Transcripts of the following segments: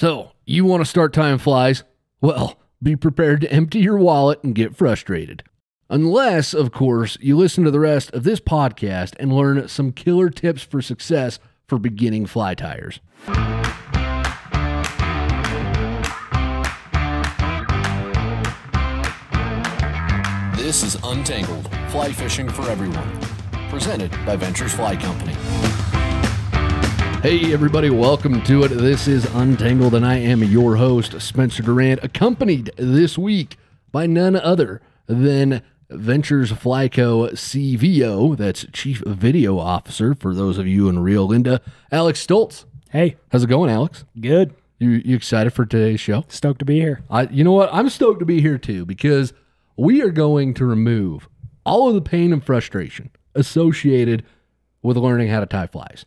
So, you want to start time flies? Well, be prepared to empty your wallet and get frustrated. Unless, of course, you listen to the rest of this podcast and learn some killer tips for success for beginning fly tires. This is Untangled Fly Fishing for Everyone, presented by Ventures Fly Company. Hey, everybody, welcome to it. This is Untangled, and I am your host, Spencer Durant, accompanied this week by none other than Ventures Flyco CVO, that's Chief Video Officer for those of you in real, Linda, Alex Stoltz. Hey. How's it going, Alex? Good. You, you excited for today's show? Stoked to be here. I, you know what? I'm stoked to be here too because we are going to remove all of the pain and frustration associated with learning how to tie flies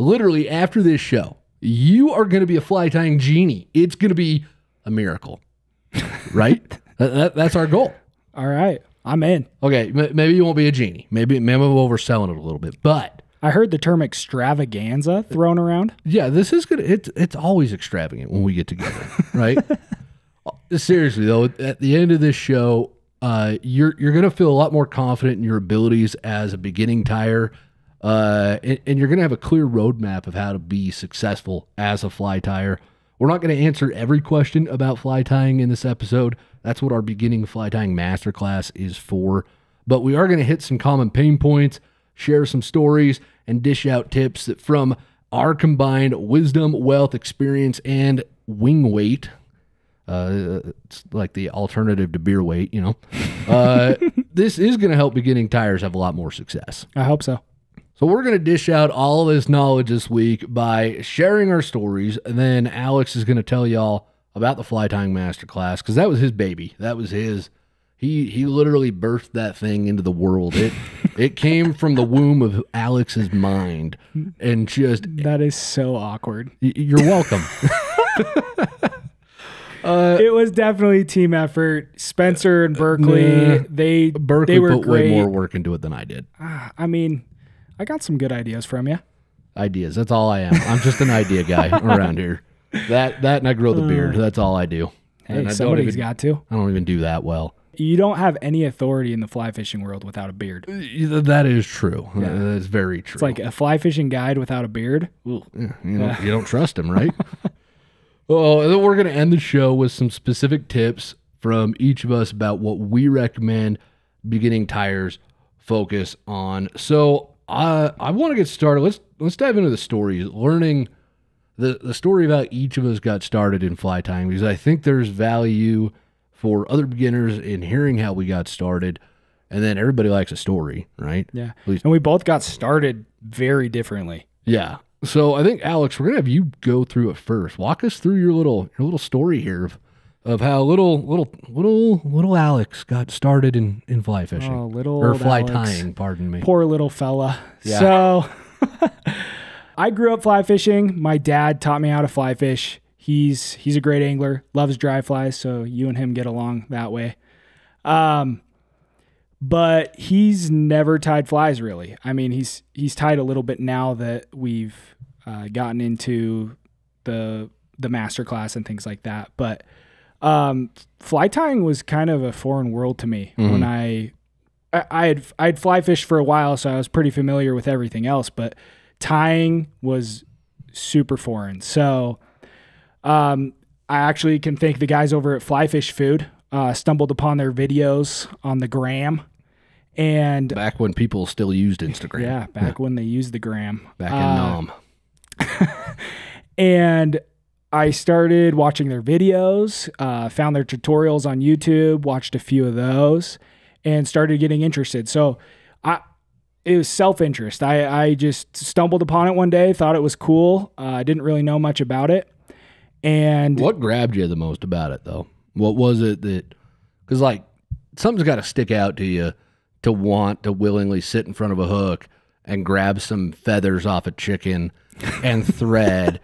literally after this show, you are going to be a fly tying genie. It's going to be a miracle, right? that, that, that's our goal. All right. I'm in. Okay. maybe you won't be a genie. Maybe, maybe I'm overselling it a little bit, but. I heard the term extravaganza thrown around. Yeah, this is good. It's it's always extravagant when we get together, right? Uh, seriously though, at the end of this show, uh, you're you're gonna feel a lot more confident in your abilities as a beginning tire uh, and, and, you're going to have a clear roadmap of how to be successful as a fly tire. We're not going to answer every question about fly tying in this episode. That's what our beginning fly tying masterclass is for. But we are going to hit some common pain points, share some stories, and dish out tips that from our combined wisdom, wealth, experience, and wing weight. Uh, it's like the alternative to beer weight, you know. Uh, this is going to help beginning tires have a lot more success. I hope so. So, we're going to dish out all this knowledge this week by sharing our stories. And then Alex is going to tell y'all about the fly tying masterclass because that was his baby. That was his. He, he literally birthed that thing into the world. It it came from the womb of Alex's mind, and just that is so awkward. Y- you're welcome. Uh, it was definitely team effort. Spencer and uh, Berkeley, they Berkeley they were put great. way more work into it than I did. Uh, I mean, I got some good ideas from you. Ideas. That's all I am. I'm just an idea guy around here. That that and I grow the beard. Uh, That's all I do. Hey, I somebody's even, got to. I don't even do that well. You don't have any authority in the fly fishing world without a beard. Uh, that is true. Yeah. Uh, that is very true. It's like a fly fishing guide without a beard. You don't, you don't trust him, right? well, then we're going to end the show with some specific tips from each of us about what we recommend beginning tires focus on. So I I want to get started. Let's let's dive into the stories. Learning the the story about each of us got started in fly tying because I think there's value for other beginners in hearing how we got started. And then everybody likes a story, right? Yeah. Please. And we both got started very differently. Yeah. So I think Alex, we're gonna have you go through it first. Walk us through your little your little story here of of how little little little little Alex got started in in fly oh, fishing. Oh, little or fly Alex. tying, pardon me. Poor little fella. Yeah. So I grew up fly fishing. My dad taught me how to fly fish. He's he's a great angler, loves dry flies, so you and him get along that way. Um but he's never tied flies really. I mean, he's he's tied a little bit now that we've uh, gotten into the the master class and things like that, but um, fly tying was kind of a foreign world to me mm-hmm. when I, I, I had I had fly fished for a while, so I was pretty familiar with everything else, but tying was super foreign. So, um, I actually can thank the guys over at Fish Food. Uh, stumbled upon their videos on the gram, and back when people still used Instagram. Yeah, back when they used the gram. Back in uh, Nom. and I started watching their videos, uh, found their tutorials on YouTube, watched a few of those, and started getting interested. So I, it was self interest. I, I just stumbled upon it one day, thought it was cool. Uh, I uh, didn't really know much about it. And what grabbed you the most about it, though? What was it that, because like something's got to stick out to you to want to willingly sit in front of a hook and grab some feathers off a chicken and thread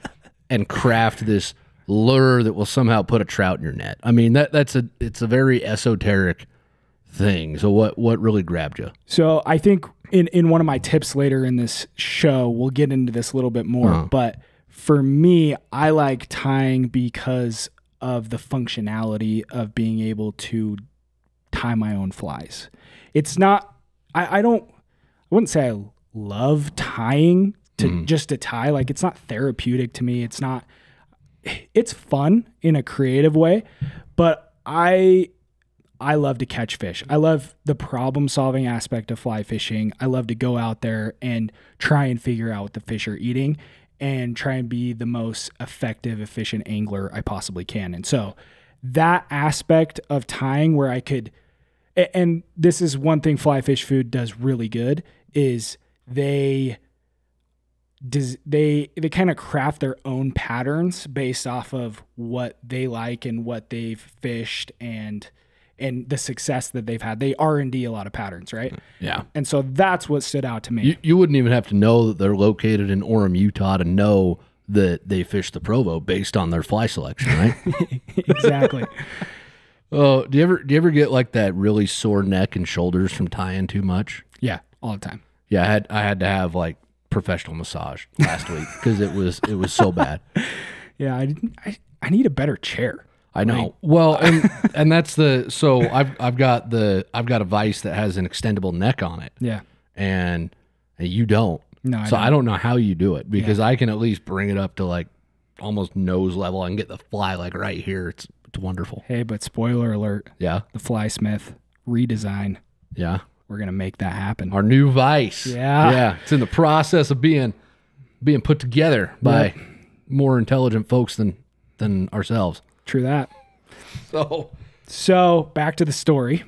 and craft this lure that will somehow put a trout in your net. I mean that that's a it's a very esoteric thing. So what what really grabbed you? So I think in in one of my tips later in this show we'll get into this a little bit more, uh -huh. but for me I like tying because of the functionality of being able to tie my own flies. It's not I I don't I wouldn't say I love tying to mm. just to tie. Like it's not therapeutic to me. It's not. It's fun in a creative way, but I I love to catch fish. I love the problem solving aspect of fly fishing. I love to go out there and try and figure out what the fish are eating and try and be the most effective, efficient angler I possibly can. And so that aspect of tying where I could, and this is one thing fly fish food does really good, is they does they they kind of craft their own patterns based off of what they like and what they've fished and and the success that they've had. They R and D a lot of patterns, right? Yeah. And so that's what stood out to me. You, you wouldn't even have to know that they're located in Orem, Utah, to know that they fish the Provo based on their fly selection, right? exactly. Oh, do you ever do you ever get like that really sore neck and shoulders from tying too much? Yeah, all the time. Yeah, I had I had to have like professional massage last week because it was it was so bad. Yeah, I didn't. I, I need a better chair. I know. well, uh, and and that's the so I've I've got the I've got a vice that has an extendable neck on it. Yeah, and, you don't. No, I so don't. I don't know how you do it because yeah. I can at least bring it up to like almost nose level. and get the fly like right here. It's it's wonderful. Hey, but spoiler alert. Yeah, the Fly Smith redesign. Yeah, we're gonna make that happen. Our new vice. Yeah. Yeah. It's in the process of being being put together by yep. more intelligent folks than than ourselves. True that. So So back to the story.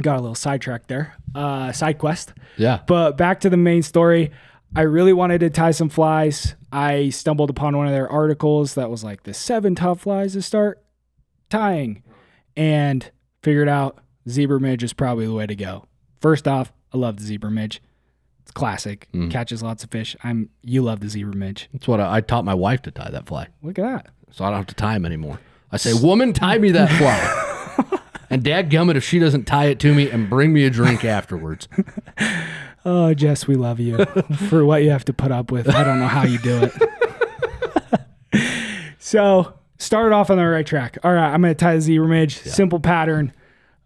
Got a little sidetracked there. Uh side quest. Yeah. But back to the main story. I really wanted to tie some flies. I stumbled upon one of their articles that was like the seven tough flies to start tying and figured out zebra midge is probably the way to go. First off, I love the zebra midge. It's classic. Mm. Catches lots of fish. I'm you love the zebra midge. That's what I, I, taught my wife to tie that fly. Look at that. So I don't have to tie him anymore. I say, woman, tie me that fly. and dad gummit if she doesn't tie it to me and bring me a drink afterwards. oh, Jess, we love you for what you have to put up with. I don't know how you do it. so started off on the right track. All right, I'm going to tie the zebra midge. Yeah. Simple pattern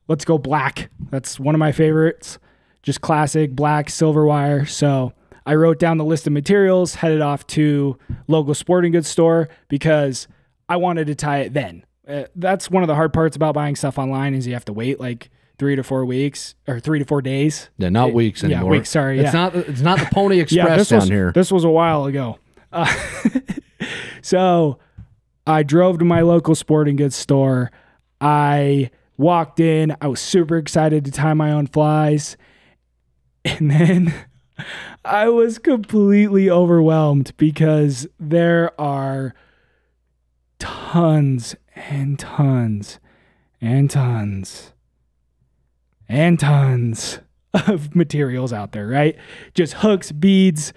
let's go black. That's one of my favorites. Just classic black silver wire. So I wrote down the list of materials, headed off to local sporting goods store because I wanted to tie it then. Uh, that's one of the hard parts about buying stuff online is you have to wait like three to four weeks or three to four days. Yeah, not it, weeks anymore. Yeah, weeks. Sorry, it's yeah. not it's not the Pony Express yeah, this down was, here. This was a while ago. Uh, so I drove to my local sporting goods store. I walked in. I was super excited to tie my own flies. And then I was completely overwhelmed because there are tons and tons and tons and tons of materials out there, right? Just hooks, beads.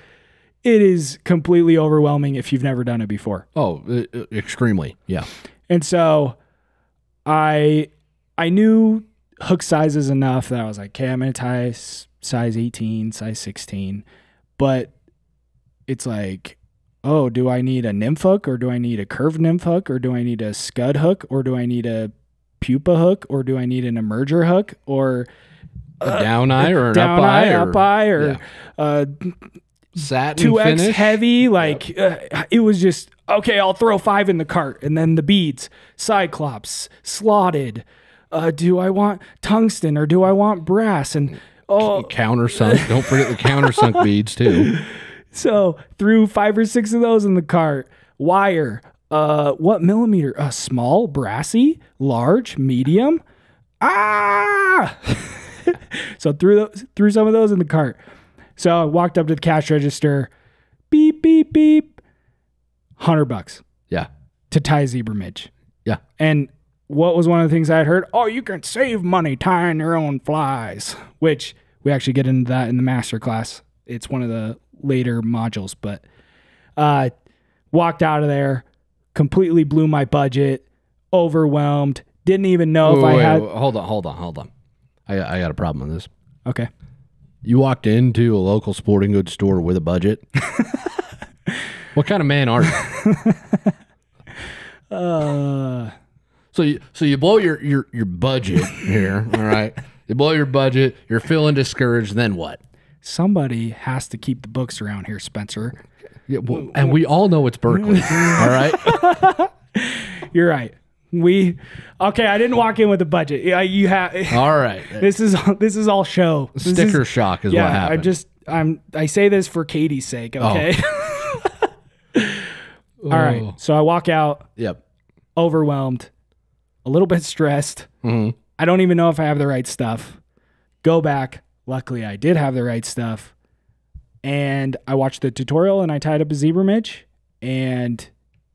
It is completely overwhelming if you've never done it before. Oh, extremely. Yeah. And so I I knew hook sizes enough that I was like, okay, I'm gonna tie size 18, size 16, but it's like, oh, do I need a nymph hook or do I need a curved nymph hook or do I need a scud hook or do I need a pupa hook or do I need an emerger hook or a uh, down eye or an down up eye, eye or, up eye or yeah. uh, satin two X heavy. Like yep. uh, it was just okay. I'll throw five in the cart and then the beads, cyclops, slotted, uh, do I want tungsten or do I want brass? And oh, countersunk. Don't forget the countersunk beads too. So threw five or six of those in the cart. Wire. Uh, what millimeter? A uh, small, brassy, large, medium. Ah! so threw those, threw some of those in the cart. So I walked up to the cash register. Beep beep beep. Hundred bucks. Yeah. To tie zebra midge. Yeah. And what was one of the things I had heard? Oh, you can save money tying your own flies, which we actually get into that in the master class. It's one of the later modules, but uh, walked out of there, completely blew my budget, overwhelmed, didn't even know wait, if I had. Wait, hold on, hold on, hold on. I, I got a problem with this. Okay. You walked into a local sporting goods store with a budget. what kind of man are you? uh. So you so you blow your your your budget here, all right? You blow your budget, you're feeling discouraged, then what? Somebody has to keep the books around here, Spencer. Yeah, well, and we all know it's Berkeley, all right? You're right. We okay. I didn't walk in with a budget. Yeah, you have. All right. This is this is all show. This Sticker is, shock is yeah, what happened. I just I'm I say this for Katie's sake. Oh. Okay. Oh. all right. Oh. So I walk out. Yep. Overwhelmed a little bit stressed. Mm-hmm. I don't even know if I have the right stuff. Go back. Luckily, I did have the right stuff. And I watched the tutorial and I tied up a zebra midge. And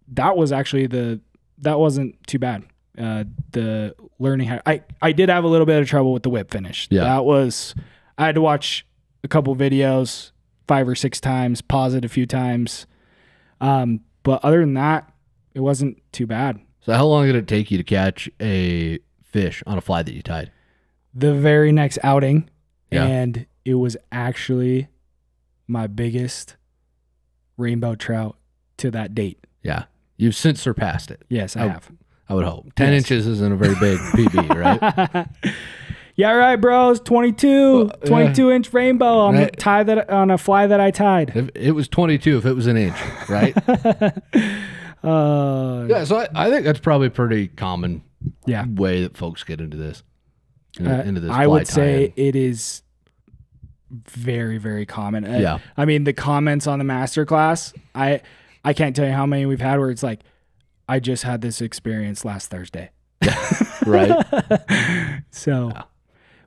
that was actually the, that wasn't too bad. Uh, the learning how, I, I did have a little bit of trouble with the whip finish. Yeah. That was, I had to watch a couple videos five or six times, pause it a few times. Um, but other than that, it wasn't too bad. So how long did it take you to catch a fish on a fly that you tied? The very next outing. Yeah. And it was actually my biggest rainbow trout to that date. Yeah. You've since surpassed it. Yes, I, I have. I would hope. 10 yes. inches isn't a very big PB, right? Yeah, right, bros. 22, well, uh, 22 inch rainbow on right. tie that on a fly that I tied. If it was 22 if it was an inch, right? Uh, yeah, so I, I think that's probably pretty common. Yeah. way that folks get into this. Uh, into this, I would say it is very very common. Uh, yeah, I mean the comments on the master class. I I can't tell you how many we've had where it's like, I just had this experience last Thursday. right. so, yeah.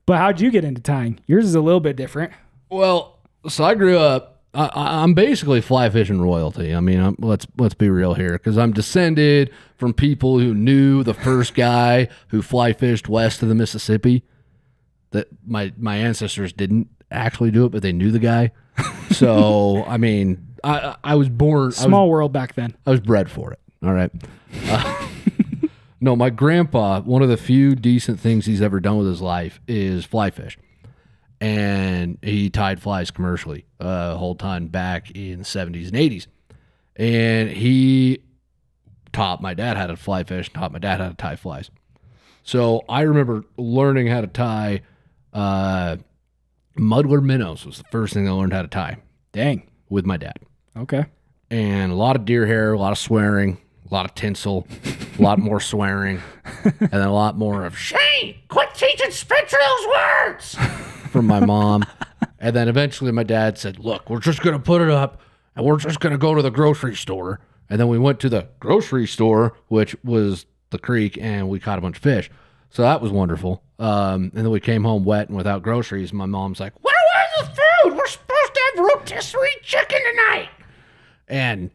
but how'd you get into tying? Yours is a little bit different. Well, so I grew up I, am basically fly fishing royalty. I mean, I'm, let's let's be real here, because I'm descended from people who knew the first guy who fly fished west of the Mississippi. That my my ancestors didn't actually do it, but they knew the guy. So I mean, I I was born small was, world back then. I was bred for it. All right. Uh, no, my grandpa. One of the few decent things he's ever done with his life is fly fish and he tied flies commercially uh, a whole ton back in the 70s and 80s. And he taught my dad how to fly fish, taught my dad how to tie flies. So I remember learning how to tie uh, muddler minnows was the first thing I learned how to tie. Dang. With my dad. Okay. And a lot of deer hair, a lot of swearing, a lot of tinsel, a lot more swearing, and then a lot more of Shane, quit teaching Spencer those words. from my mom. and then eventually my dad said, Look, we're just going to put it up and we're just going to go to the grocery store. And then we went to the grocery store, which was the creek, and we caught a bunch of fish. So that was wonderful. Um, and then we came home wet and without groceries. My mom's like, Where was the food? We're supposed to have rotisserie chicken tonight. And,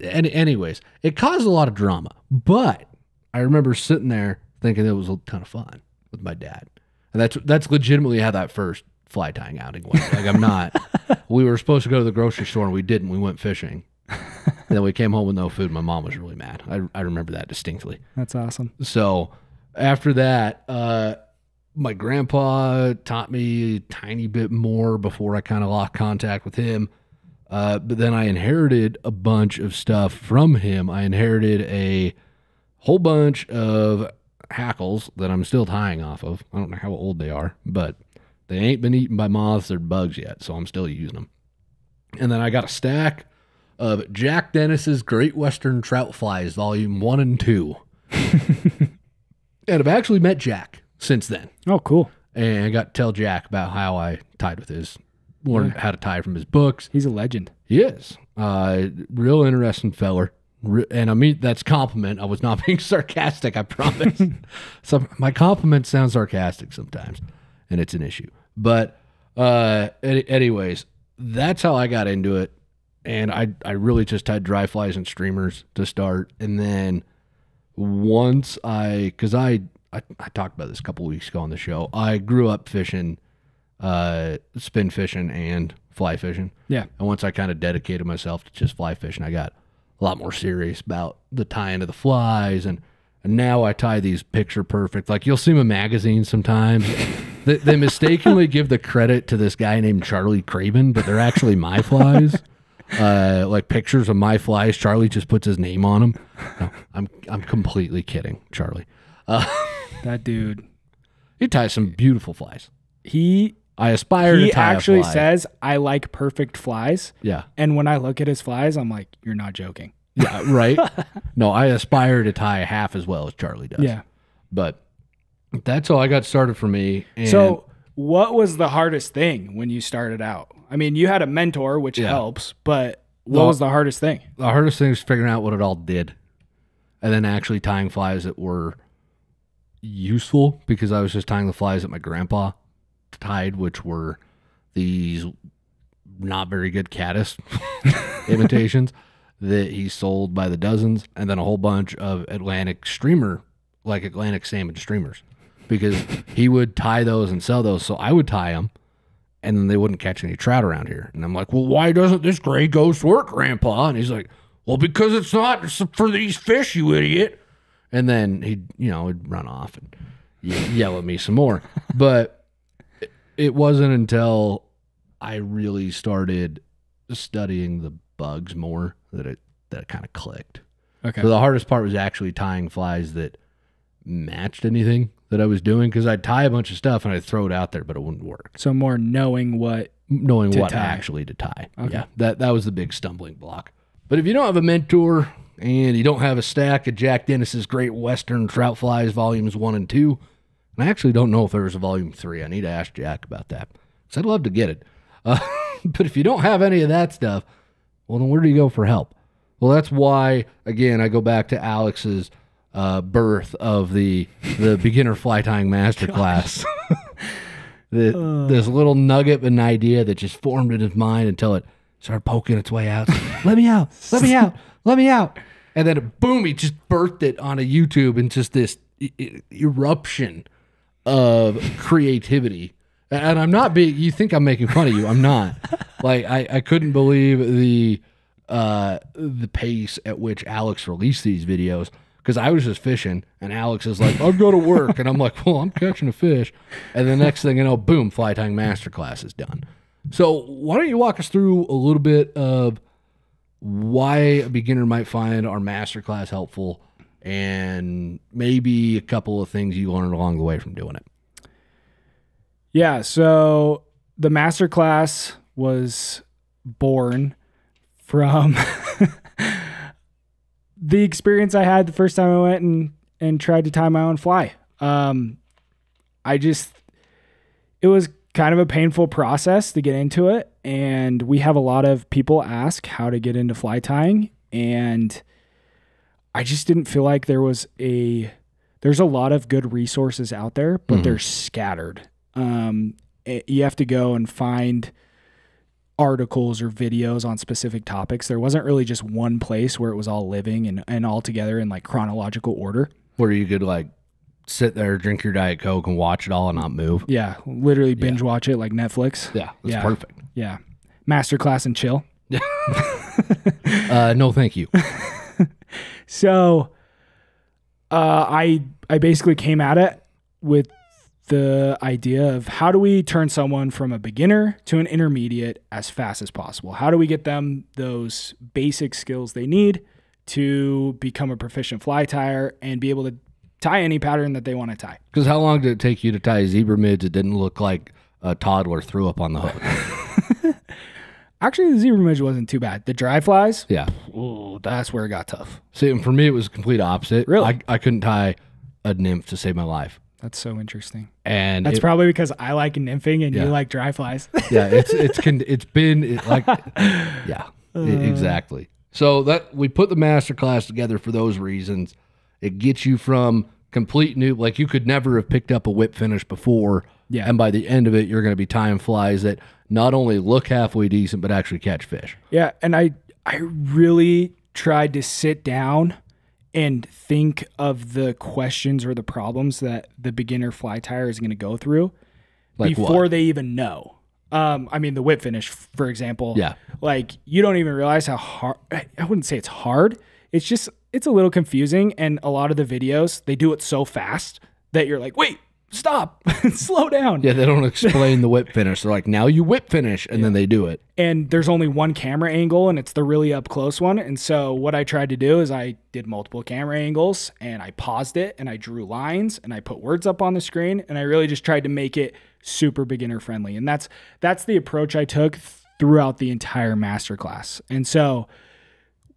and anyways, it caused a lot of drama. But I remember sitting there thinking it was a ton of fun with my dad. And that's that's legitimately how that first fly tying outing went. Like I'm not. we were supposed to go to the grocery store and we didn't. We went fishing. And then we came home with no food. My mom was really mad. I, I remember that distinctly. That's awesome. So after that, uh, my grandpa taught me a tiny bit more before I kind of lost contact with him. Uh, but then I inherited a bunch of stuff from him. I inherited a whole bunch of hackles that I'm still tying off of. I don't know how old they are, but they ain't been eaten by moths or bugs yet, so I'm still using them. And then I got a stack of Jack Dennis's Great Western Trout Flies, Volume 1 and 2. and I've actually met Jack since then. Oh, cool. And I got to tell Jack about how I tied with his, learned yeah. how to tie from his books. He's a legend. He is. Uh, real interesting feller and I mean that's compliment. I was not being sarcastic. I promise. so my compliments sound sarcastic sometimes, and it's an issue. But uh, anyways, that's how I got into it, and I I really just had dry flies and streamers to start, and then once I because I, I, I talked about this a couple weeks ago on the show. I grew up fishing, uh, spin fishing and fly fishing. Yeah, and once I kind of dedicated myself to just fly fishing, I got a lot more serious about the tying of the flies and and now I tie these picture perfect. Like you'll see them in magazines sometimes. they, they mistakenly give the credit to this guy named Charlie Craven, but they're actually my flies. Uh, like pictures of my flies. Charlie just puts his name on them. No, I'm I'm completely kidding, Charlie. Uh, that dude, he ties some beautiful flies. He I aspire he to tie actually a fly. says I like perfect flies. Yeah. And when I look at his flies, I'm like, you're not joking. Yeah, right. no, I aspire to tie half as well as Charlie does. Yeah. But that's all I got started for me. so what was the hardest thing when you started out? I mean, you had a mentor, which yeah. helps, but what the, was the hardest thing? The hardest thing is figuring out what it all did. And then actually tying flies that were useful because I was just tying the flies that my grandpa tied, which were these not very good caddis imitations that he sold by the dozens, and then a whole bunch of Atlantic streamer, like Atlantic salmon streamers, because he would tie those and sell those. So I would tie them, and then they wouldn't catch any trout around here. And I'm like, well, why doesn't this gray ghost work, Grandpa? And he's like, well, because it's not for these fish, you idiot. And then he'd, you know, he'd run off and yell at me some more. But it wasn't until I really started studying the bugs more that it that kind of clicked. Okay. So the hardest part was actually tying flies that matched anything that I was doing because I'd tie a bunch of stuff and I'd throw it out there, but it wouldn't work. So more knowing what knowing what tie. actually to tie. Okay. Yeah, that that was the big stumbling block. But if you don't have a mentor and you don't have a stack of Jack Dennis's Great Western Trout Flies Volumes One and Two, and I actually don't know if there's a volume three. I need to ask Jack about that because I'd love to get it. Uh, but if you don't have any of that stuff, well, then where do you go for help? Well, that's why, again, I go back to Alex's uh, birth of the the beginner fly tying masterclass. the, uh. This little nugget of an idea that just formed in his mind until it started poking its way out. let me out! Let me out! Let me out! And then, boom! He just birthed it on a YouTube and just this eruption of creativity. And I'm not being, you think I'm making fun of you. I'm not. like, I, I couldn't believe the, uh, the pace at which Alex released these videos because I was just fishing and Alex is like, I'll go to work. and I'm like, well, I'm catching a fish. And the next thing you know, boom, fly tying masterclass is done. So why don't you walk us through a little bit of why a beginner might find our masterclass helpful and maybe a couple of things you learned along the way from doing it. Yeah, so the masterclass was born from the experience I had the first time I went and and tried to tie my own fly. Um, I just it was kind of a painful process to get into it, and we have a lot of people ask how to get into fly tying, and I just didn't feel like there was a there's a lot of good resources out there, but mm-hmm. they're scattered. Um, it, eh, you have to go and find articles or videos on specific topics. There wasn't really just one place where it was all living and, and all together in like chronological order. Where you could like sit there, drink your Diet Coke and watch it all and not move. Yeah. Literally binge yeah. watch it like Netflix. Yeah. It's yeah. perfect. Yeah. Masterclass and chill. uh, no, thank you. So uh, I I basically came at it with the idea of how do we turn someone from a beginner to an intermediate as fast as possible? How do we get them those basic skills they need to become a proficient fly tire and be able to tie any pattern that they want to tie? Because how long did it take you to tie zebra mids It didn't look like a toddler threw up on the hook? Actually, the zebra midge wasn't too bad. The dry flies, Yeah. ooh, that's where it got tough. See, and for me, it was complete opposite. Really? I, I couldn't tie a nymph to save my life. That's so interesting. And That's it- probably because I like nymphing and you like dry flies. yeah, it's it's con- it's been it, like yeah, uh. exactly. So that we put the master class together for those reasons. It gets you from complete new, like you could never have picked up a whip finish before, yeah. And by the end of it, you're going to be tying flies that not only look halfway decent, but actually catch fish. Yeah. And I, I really tried to sit down and think of the questions or the problems that the beginner fly tire is going to go through like before what? they even know. Um, I mean, the whip finish, for example. Yeah. Like you don't even realize how hard. I wouldn't say it's hard. It's just it's a little confusing, and a lot of the videos they do it so fast that you're like, wait, stop, slow down. Yeah, they don't explain the whip finish. They're like, now you whip finish, and yeah. then they do it. And there's only one camera angle, and it's the really up close one. And so what I tried to do is I did multiple camera angles, and I paused it, and I drew lines, and I put words up on the screen, and I really just tried to make it super beginner friendly. And that's that's the approach I took throughout the entire masterclass. And so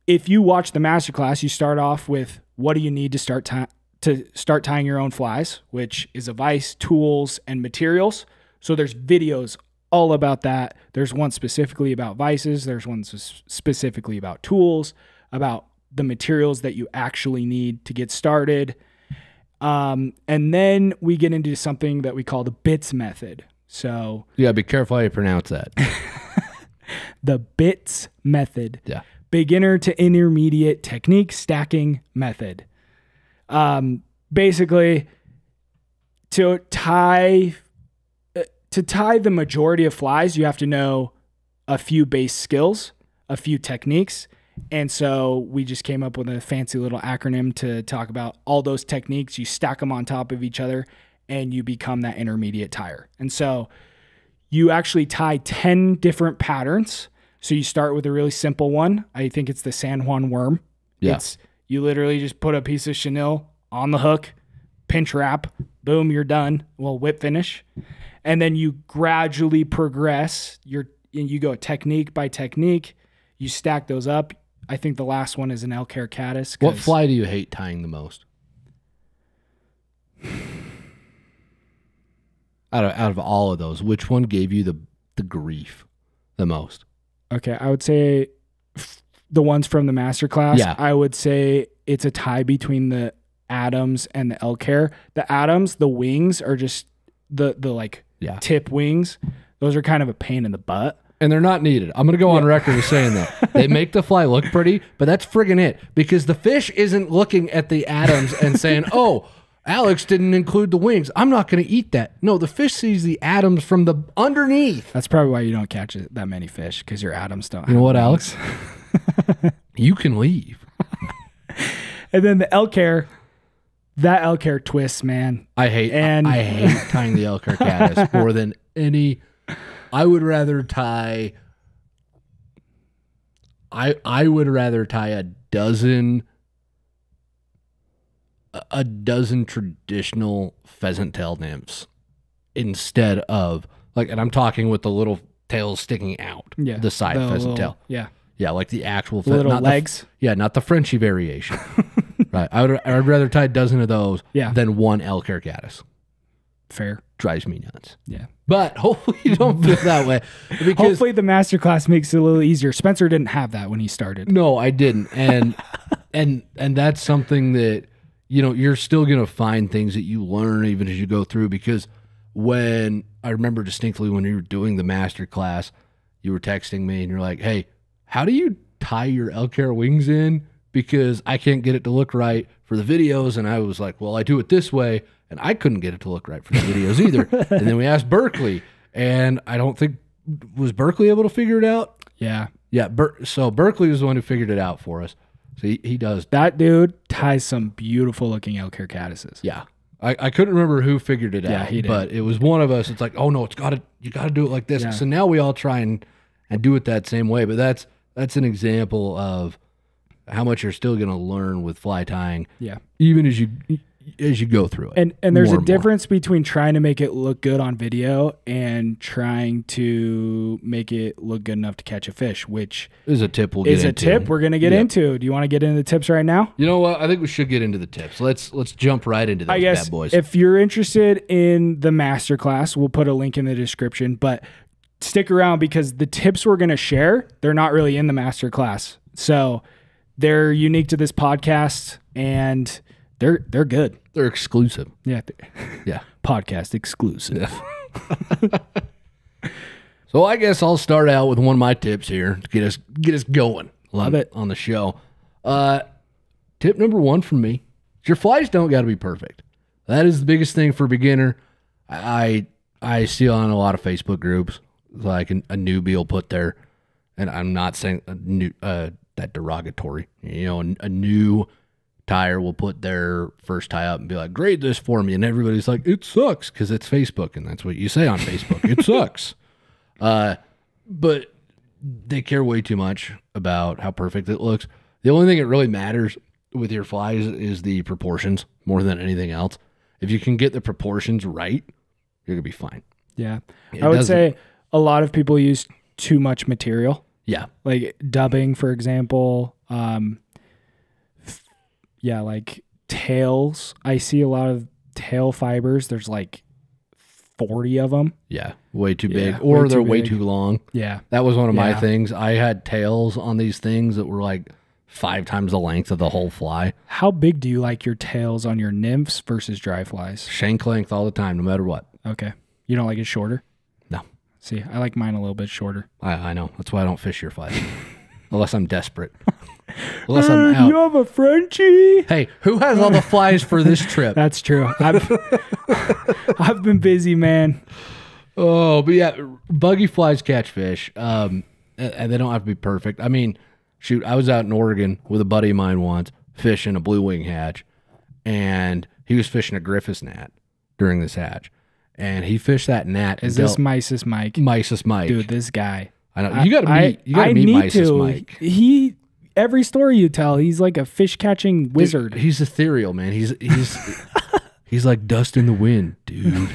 if you watch the masterclass, you start off with what do you need to start time?" to start tying your own flies, which is a vice, tools, and materials. So there's videos all about that. There's one specifically about vices, there's one specifically about tools, about the materials that you actually need to get started. Um, and then we get into something that we call the bits method. So yeah, be careful how you pronounce that. the bits method. Yeah. Beginner to intermediate technique stacking method. Um, basically, to tie uh, to tie the majority of flies, you have to know a few base skills, a few techniques. And so we just came up with a fancy little acronym to talk about all those techniques. You stack them on top of each other and you become that intermediate tire. And so you actually tie 10 different patterns. So you start with a really simple one. I think it's the San Juan worm. Yes. Yeah you literally just put a piece of chenille on the hook, pinch wrap, boom, you're done. Well, whip finish. And then you gradually progress. Your and you go technique by technique. You stack those up. I think the last one is an Elcare caddis. What fly do you hate tying the most? out of out of all of those, which one gave you the the grief the most? Okay, I would say the ones from the master class, yeah. I would say it's a tie between the Adams and the elk hair. The Adams, the wings are just the the like yeah. tip wings. Those are kind of a pain in the butt. And they're not needed. I'm gonna go on record as saying that. they make the fly look pretty, but that's friggin' it. Because the fish isn't looking at the Adams and saying, Oh, Alex didn't include the wings. I'm not going to eat that. No, the fish sees the atoms from the underneath. That's probably why you don't catch that many fish because your atoms don't. You know what, wings. Alex? you can leave. and then the elk hair, that elk hair twists, man. I hate and I, I hate tying the elk hair caddis more than any. I would rather tie. I I would rather tie a dozen a dozen traditional pheasant tail nymphs instead of like and I'm talking with the little tails sticking out yeah, the side the pheasant little, tail. Yeah. Yeah, like the actual fit, little not legs. The, yeah, not the Frenchy variation. right. I would I'd rather tie a dozen of those yeah. than one elk or caddis. Fair. Drives me nuts. Yeah. But hopefully you don't feel that way. hopefully the master class makes it a little easier. Spencer didn't have that when he started. No, I didn't. And and and that's something that you know, you're still gonna find things that you learn even as you go through because when I remember distinctly when you were doing the master class, you were texting me and you're like, Hey, how do you tie your elk hair wings in? Because I can't get it to look right for the videos. And I was like, well, I do it this way. And I couldn't get it to look right for the videos either. and then we asked Berkeley, and I don't think, was Berkeley able to figure it out? Yeah. Yeah. Ber so Berkeley was the one who figured it out for us. So he, he does. That dude ties some beautiful looking elk hair caddises. Yeah. I, I couldn't remember who figured it yeah, out, he did. but it was one of us. It's like, oh no, it's got to you got to do it like this. Yeah. So now we all try and and do it that same way. But that's that's an example of how much you're still going to learn with fly tying. Yeah. Even as you as you go through it. And and there's a and difference more. between trying to make it look good on video and trying to make it look good enough to catch a fish, which is a tip we'll is a tip we're gonna get yep. into. Do you want to get into the tips right now? You know what? I think we should get into the tips. Let's let's jump right into those I guess bad boys. If you're interested in the master class, we'll put a link in the description. But stick around because the tips we're going to share, they're not really in the master class. So they're unique to this podcast and they're they're good. They're exclusive. Yeah. Yeah. Podcast exclusive. Yeah. so I guess I'll start out with one of my tips here to get us get us going. Love it on the show. Uh tip number 1 from me. Your flights don't got to be perfect. That is the biggest thing for beginner. I I see on a lot of Facebook groups, like an, a newbie will put there, and I'm not saying a new uh, that derogatory. You know, a, a new tire will put their first tie up and be like, "Grade this for me," and everybody's like, "It sucks" because it's Facebook, and that's what you say on Facebook. it sucks. Uh, but they care way too much about how perfect it looks. The only thing that really matters with your flies is the proportions more than anything else. If you can get the proportions right, you're gonna be fine. Yeah, it I would say a lot of people use too much material. Yeah. Like dubbing, for example. Um, yeah, like tails. I see a lot of tail fibers. There's like 40 of them. Yeah. Way too big. Yeah, or way they're too way big. too long. Yeah. That was one of yeah. my things. I had tails on these things that were like five times the length of the whole fly. How big do you like your tails on your nymphs versus dry flies? Shank length all the time, no matter what. Okay. You don't like it shorter? See, I like mine a little bit shorter. I, I know. That's why I don't fish your flies. Unless I'm desperate. Unless I'm uh, out. You have a Frenchie. Hey, who has all the flies for this trip? That's true. I've, I've been busy, man. Oh, but yeah, buggy flies catch fish. Um, and they don't have to be perfect. I mean, shoot, I was out in Oregon with a buddy of mine once fishing a blue wing hatch, and he was fishing a Griffith's gnat during this hatch and he fished that gnat. Is this Mises Mike? Mises Mike, dude, this guy. I know you got to meet. You got to meet Mises to. Mike. He every story you tell, he's like a fish catching wizard. Dude, he's ethereal, man. He's he's he's like dust in the wind, dude.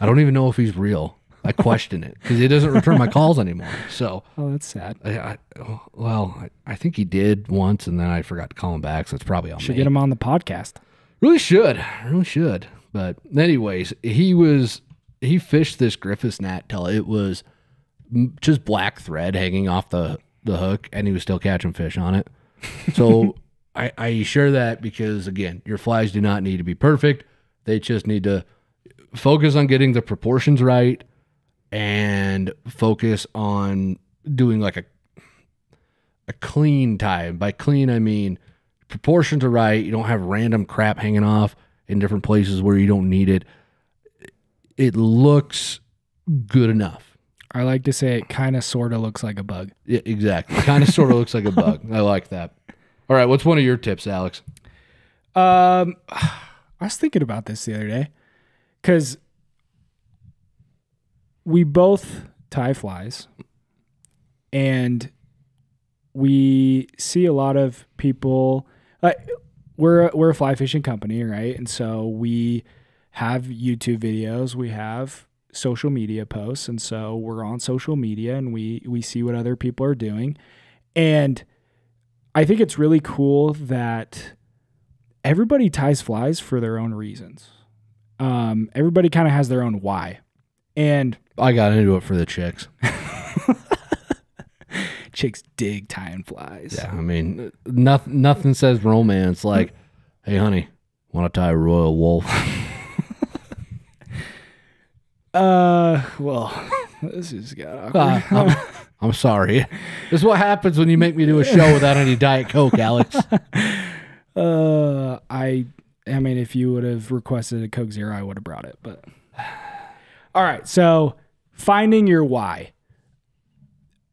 I don't even know if he's real. I question it because he doesn't return my calls anymore. So oh, that's sad. I, I, oh, well, I, I, think he did once, and then I forgot to call him back. So it's probably on. Should me. get him on the podcast. Really should. Really should. But anyways, he was he fished this Griffiths gnat till it was just black thread hanging off the the hook, and he was still catching fish on it. So I, I share that because again, your flies do not need to be perfect; they just need to focus on getting the proportions right and focus on doing like a a clean tie. By clean, I mean proportions are right. You don't have random crap hanging off in different places where you don't need it. It looks good enough. I like to say it kind of sort of looks like a bug. Yeah, exactly. Kind of sort of looks like a bug. I like that. All right, what's one of your tips, Alex? Um I was thinking about this the other day cuz we both tie flies and we see a lot of people uh, we're we're a fly fishing company, right? And so we have YouTube videos, we have social media posts, and so we're on social media and we we see what other people are doing. And I think it's really cool that everybody ties flies for their own reasons. Um, everybody kind of has their own why. And I got into it for the chicks. chicks dig tying flies. Yeah, I mean, nothing nothing says romance like, "Hey, honey, want to tie a royal wolf?" uh, well, this just got ah, awkward. Uh, I'm, I'm sorry. This is what happens when you make me do a show without any diet coke, Alex. uh, I, I mean, if you would have requested a Coke Zero, I would have brought it. But all right, so finding your why.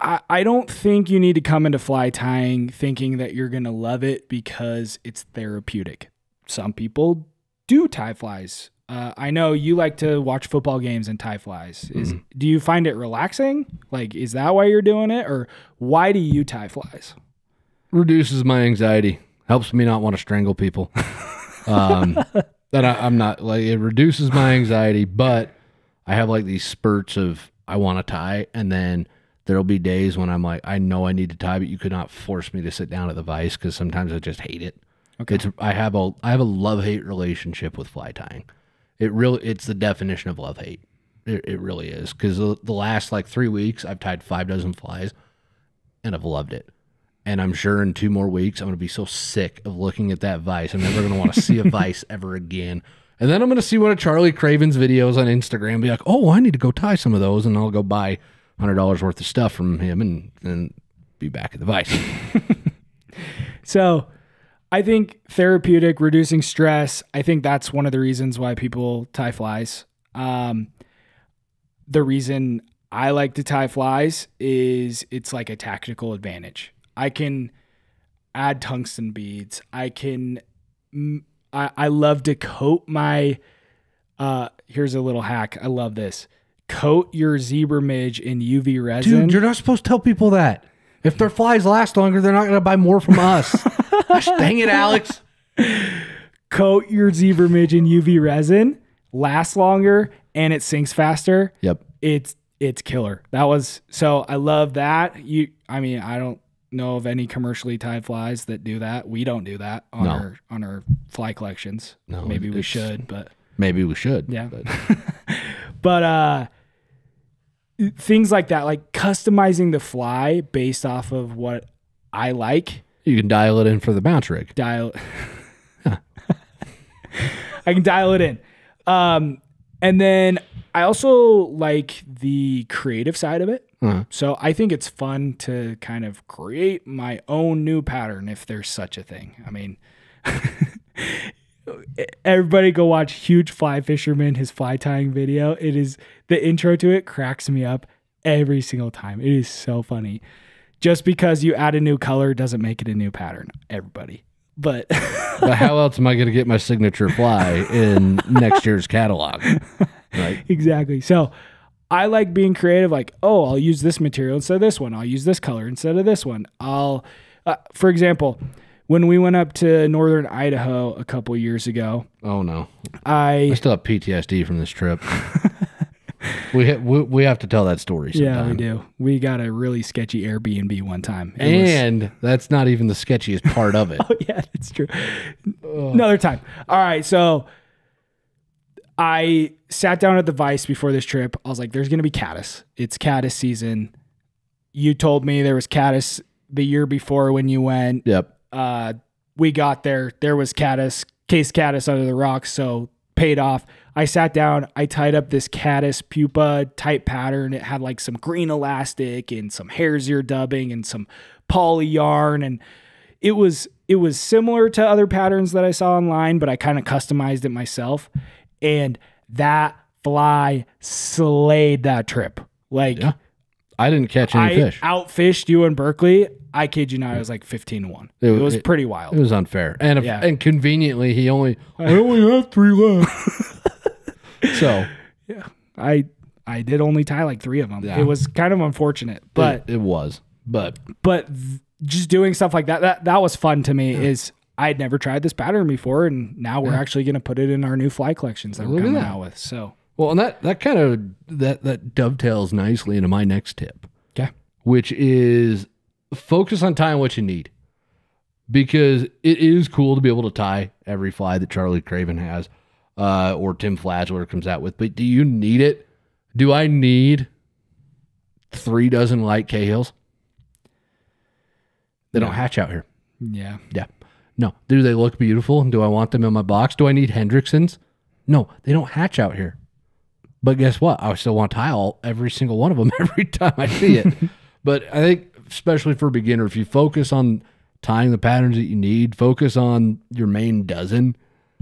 I, I don't think you need to come into fly tying thinking that you're going to love it because it's therapeutic. Some people do tie flies. Uh, I know you like to watch football games and tie flies. Is, mm Do you find it relaxing? Like, is that why you're doing it? Or why do you tie flies? Reduces my anxiety, helps me not want to strangle people. um, that I, I'm not like, it reduces my anxiety, but I have like these spurts of I want to tie and then there'll be days when I'm like, I know I need to tie, but you could not force me to sit down at the vise because sometimes I just hate it. Okay. It's I have a I have a love hate relationship with fly tying. It really it's the definition of love hate. It, it really is because the, the last like three weeks I've tied five dozen flies, and I've loved it. And I'm sure in two more weeks I'm gonna be so sick of looking at that vice. I'm never gonna want to see a vice ever again. And then I'm gonna see one of Charlie Craven's videos on Instagram. Be like, oh, I need to go tie some of those, and I'll go buy hundred dollars worth of stuff from him and then be back at the vice. so I think therapeutic, reducing stress, I think that's one of the reasons why people tie flies. Um, the reason I like to tie flies is it's like a tactical advantage. I can add tungsten beads. I can, I, I love to coat my, uh, here's a little hack. I love this coat your zebra midge in UV resin. Dude, you're not supposed to tell people that. If their flies last longer, they're not going to buy more from us. Gosh, dang it, Alex. Coat your zebra midge in UV resin, lasts longer, and it sinks faster. Yep. It's it's killer. That was so I love that. You I mean, I don't know of any commercially tied flies that do that. We don't do that on no. our on our fly collections. No, maybe we should, but maybe we should. Yeah. But uh things like that, like customizing the fly based off of what I like. You can dial it in for the bounce rig. Dial. I can dial it in. Um, and then I also like the creative side of it. Huh. So I think it's fun to kind of create my own new pattern if there's such a thing. I mean, everybody go watch huge fly fisherman his fly tying video it is the intro to it cracks me up every single time it is so funny just because you add a new color doesn't make it a new pattern everybody but, but how else am i going to get my signature fly in next year's catalog right exactly so i like being creative like oh i'll use this material instead of this one i'll use this color instead of this one i'll uh, for example when we went up to northern Idaho a couple years ago. Oh no, I, I still have PTSD from this trip. we, ha- we, we have to tell that story. Sometime. Yeah, we do. We got a really sketchy Airbnb one time, it and was... that's not even the sketchiest part of it. oh yeah, that's true. Ugh. Another time. All right, so I sat down at the Vice before this trip. I was like, "There's gonna be caddis. It's caddis season." You told me there was caddis the year before when you went. Yep uh, we got there. There was Caddis, Case Caddis under the rocks, so paid off. I sat down, I tied up this caddis pupa type pattern. It had like some green elastic and some hair's ear dubbing and some poly yarn and it was it was similar to other patterns that I saw online, but I kind of customized it myself. And that fly slayed that trip. Like yeah. I didn't catch any I fish. outfished you in Berkeley. I kid you not, I was like fifteen to one. It, It, was- it- pretty wild. It was unfair, and if, Yeah. and conveniently he only I only have three left. so yeah, I I did only tie like three of them. Yeah. It was kind of unfortunate, but it, it was, but but just doing stuff like that that that was fun to me is I had never tried this pattern before and now we're actually going to put it in our new fly collections that we're coming that. out with. So well, and that that kind of that that dovetails nicely into my next tip. Okay. Which is focus on tying what you need. Because it is cool to be able to tie every fly that Charlie Craven has uh, or Tim Flagler comes out with, but do you need it? Do I need three dozen light Cahills? They don't hatch out here. Yeah. Yeah. No. Do they look beautiful? Do I want them in my box? Do I need Hendricksons? No, they don't hatch out here. But guess what? I still want to tile every single one of them every time I see it. but I think, especially for a beginner, if you focus on tying the patterns that you need, focus on your main dozen,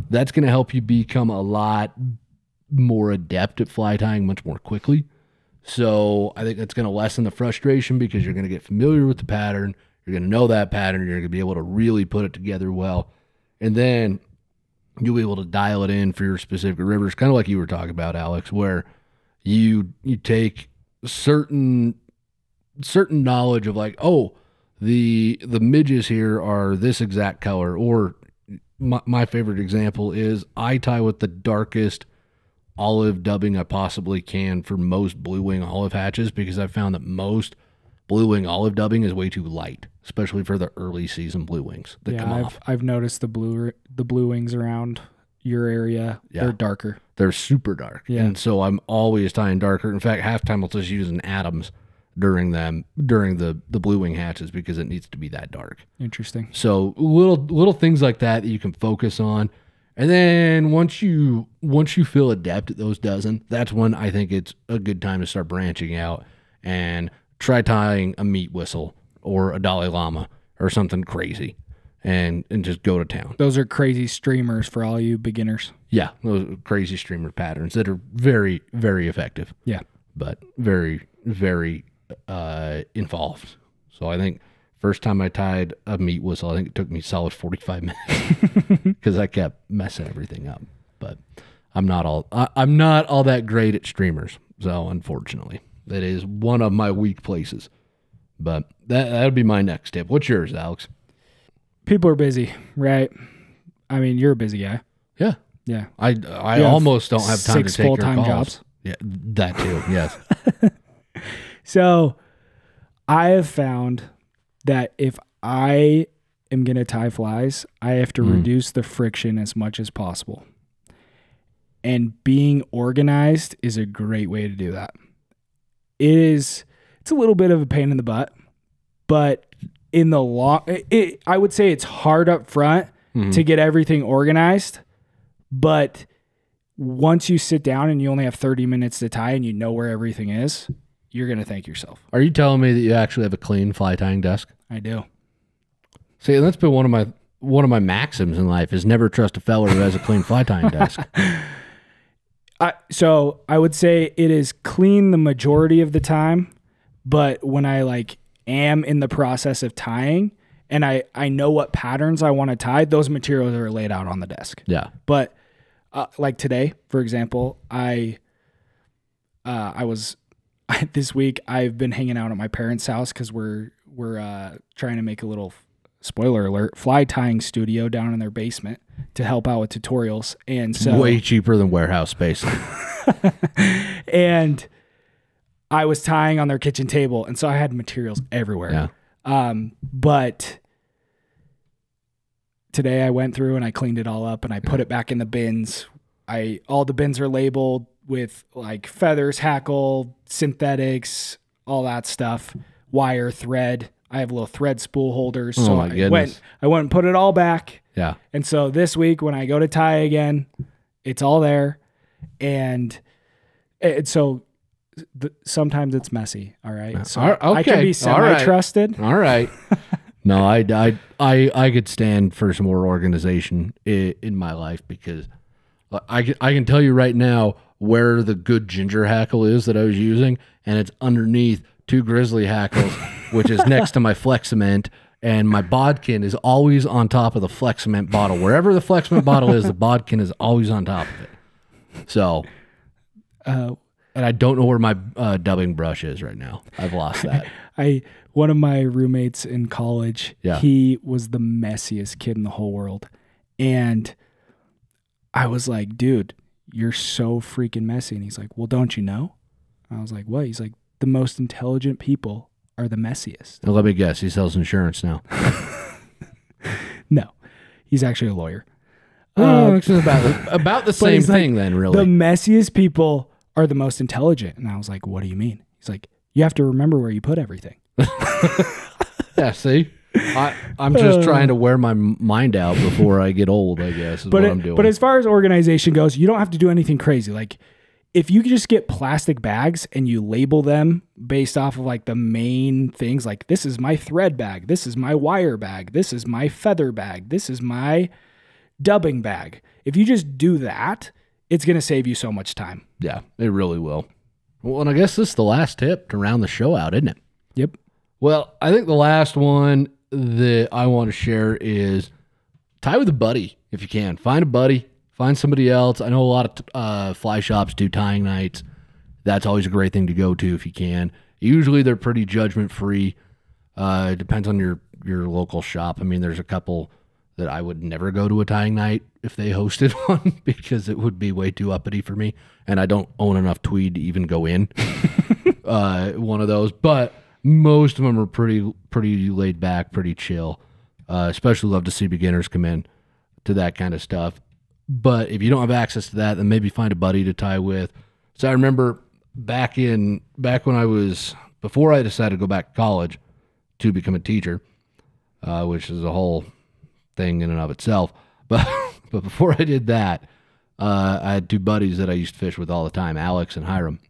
that's going to help you become a lot more adept at fly tying much more quickly. So I think that's going to lessen the frustration because you're going to get familiar with the pattern. You're going to know that pattern. You're going to be able to really put it together well. And then you'll be able to dial it in for your specific rivers, kind of like you were talking about, Alex, where you you take certain certain knowledge of like, oh, the the midges here are this exact color, or my, my favorite example is I tie with the darkest olive dubbing I possibly can for most blue wing olive hatches because I found that most blue wing olive dubbing is way too light especially for the early season Blue Wings that yeah, come I've, off. I've noticed the blue the Blue Wings around your area. Yeah. They're darker. They're super dark. Yeah. And so I'm always tying darker. In fact, halftime I'll just use an Adams during them during the the blue wing hatches because it needs to be that dark. Interesting. So little little things like that that you can focus on. And then once you once you feel adept at those dozen, that's when I think it's a good time to start branching out and try tying a meat whistle or a Dalai Lama or something crazy and and just go to town. Those are crazy streamers for all you beginners. Yeah, those crazy streamer patterns that are very very effective. Yeah, but very very uh, involved. So I think first time I tied a meat whistle, I think it took me solid forty five minutes because I kept messing everything up. But I'm not all I, I'm not all that great at streamers. So unfortunately, that is one of my weak places. But that that will be my next tip. What's yours, Alex? People are busy, right? I mean, you're a busy guy. Yeah. Yeah. I I you almost don't have time to take your calls. Jobs. Yeah, that too. Yes. so, I have found that if I am going to tie flies, I have to mm. reduce the friction as much as possible. And being organized is a great way to do that. It is it's a little bit of a pain in the butt, but in the long, it, it, I would say it's hard up front mm-hmm. to get everything organized, but once you sit down and you only have 30 minutes to tie and you know where everything is, you're going to thank yourself. Are you telling me that you actually have a clean fly tying desk? I do. See, that's been one of my one of my maxims in life is never trust a feller who has a clean fly tying desk. I, so I would say it is clean the majority of the time. But when I like am in the process of tying and I, I know what patterns I want to tie, those materials are laid out on the desk. Yeah. But uh, like today, for example, I uh, I was this week I've been hanging out at my parents' house because we're we're uh, trying to make a little spoiler alert fly tying studio down in their basement to help out with tutorials and so way cheaper than warehouse space and I was tying on their kitchen table, and so I had materials everywhere. Yeah. Um, but today I went through and I cleaned it all up and I put it back in the bins. I all the bins are labeled with like feathers, hackle, synthetics, all that stuff, wire, thread. I have little thread spool holders. Oh so I goodness. went I went and put it all back. Yeah. And so this week when I go to tie again, it's all there. And, and so th- sometimes it's messy. All right. Uh, so uh, okay. I can be semi trusted. All right. no, I, I, I, I could stand for some more organization in, in my life because I, I can tell you right now where the good ginger hackle is that I was using, and it's underneath two grizzly hackles, which is next to my cement. And my bodkin is always on top of the cement bottle. Wherever the cement bottle is, the bodkin is always on top of it. So, uh, and I don't know where my uh, dubbing brush is right now. I've lost that. I one of my roommates in college, yeah. he was the messiest kid in the whole world, and I was like, dude, you're so freaking messy, and he's like, well, don't you know? I was like, what? He's like, the most intelligent people are the messiest. Now let me guess, he sells insurance now. no, he's actually a lawyer. Oh, uh, um, about about the same thing like, then, really. The messiest people are the most intelligent. And I was like, what do you mean? He's like, you have to remember where you put everything. yeah, see? I, am just uh, trying to wear my mind out before I get old, I guess, but it, But as far as organization goes, you don't have to do anything crazy. Like, if you just get plastic bags and you label them based off of like the main things, like this is my thread bag, this is my wire bag, this is my feather bag, this is my dubbing bag. If you just do that, it's going to save you so much time. Yeah, it really will. Well, and I guess this is the last tip to round the show out, isn't it? Yep. Well, I think the last one that I want to share is tie with a buddy if you can. Find a buddy, find somebody else. I know a lot of uh, fly shops do tying nights. That's always a great thing to go to if you can. Usually they're pretty judgment free. Uh, it depends on your your local shop. I mean, there's a couple that I would never go to a tying night if they hosted one because it would be way too uppity for me. And I don't own enough tweed to even go in uh, one of those. But most of them are pretty pretty laid back, pretty chill. Uh, especially love to see beginners come in to that kind of stuff. But if you don't have access to that, then maybe find a buddy to tie with. So I remember back in back when I was before I decided to go back to college to become a teacher, uh, which is a whole thing in and of itself. But but before I did that, uh, I had two buddies that I used to fish with all the time, Alex and Hiram,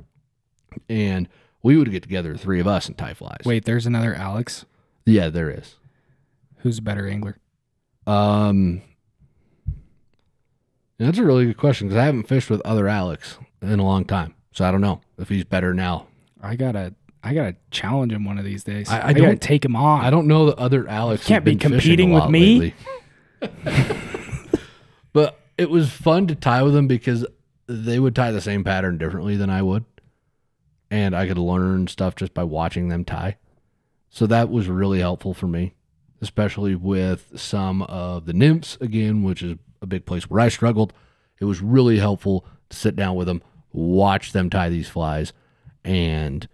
and we would get together, three of us, and tie flies. Wait, there's another Alex. Yeah, there is. Who's a better angler? Um, that's a really good question because I haven't fished with other Alex in a long time, so I don't know if he's better now. I got to I gotta challenge him one of these days. I, I, I gotta take him on. I don't know the other Alex. You can't be competing with me. but it was fun to tie with them because they would tie the same pattern differently than I would, and I could learn stuff just by watching them tie. So that was really helpful for me, especially with some of the nymphs again, which is a big place where I struggled. It was really helpful to sit down with them, watch them tie these flies, and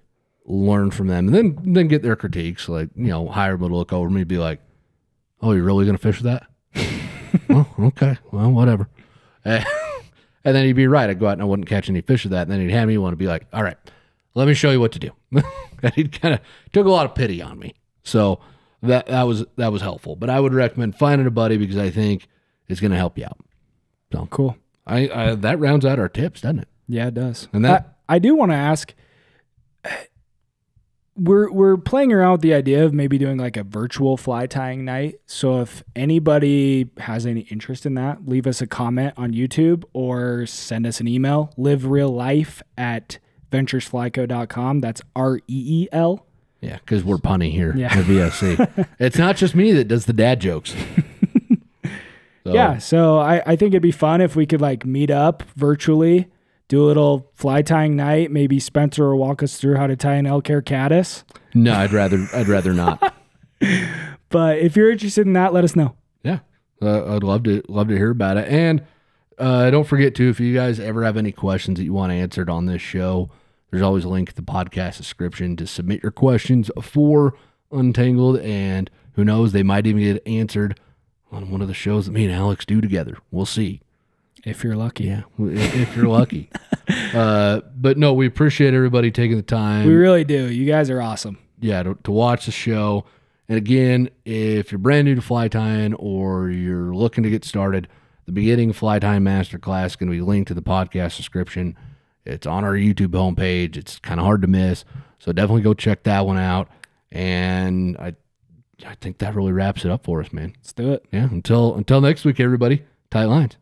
learn from them, and then then get their critiques. Like you know, hire them to look over me, be like, "Oh, you're really gonna fish that?" well, okay, well, whatever. And, then he'd be right. I'd go out and I wouldn't catch any fish of that. And then he'd hand me one and be like, "All right, let me show you what to do." and he kind of took a lot of pity on me. So that that was that was helpful. But I would recommend finding a buddy because I think it's going to help you out. So cool. I, I, that rounds out our tips, doesn't it? Yeah, it does. And that I, I do want to ask we're we're playing around with the idea of maybe doing like a virtual fly tying night. So if anybody has any interest in that, leave us a comment on YouTube or send us an email. Live real life at venturesflyco.com. That's R E E L. Yeah, because we're punny here yeah. at VSC. it's not just me that does the dad jokes. so. Yeah, so I, I think it'd be fun if we could like meet up virtually do a little fly tying night. Maybe Spencer will walk us through how to tie an elk hair caddis. No, I'd rather I'd rather not. but if you're interested in that, let us know. Yeah, uh, I'd love to love to hear about it. And uh, don't forget too, if you guys ever have any questions that you want answered on this show, there's always a link in the podcast description to submit your questions for Untangled. And who knows, they might even get answered on one of the shows that me and Alex do together. We'll see. If you're lucky. Yeah, if, you're lucky. uh, but no, we appreciate everybody taking the time. We really do. You guys are awesome. Yeah, to, to watch the show. And again, if you're brand new to fly tying or you're looking to get started, the beginning fly tying masterclass can be linked to the podcast description. It's on our YouTube homepage. It's kind of hard to miss, so definitely go check that one out. And I, I think that really wraps it up for us, man. Let's do it. Yeah. Until until next week, everybody. Tight lines.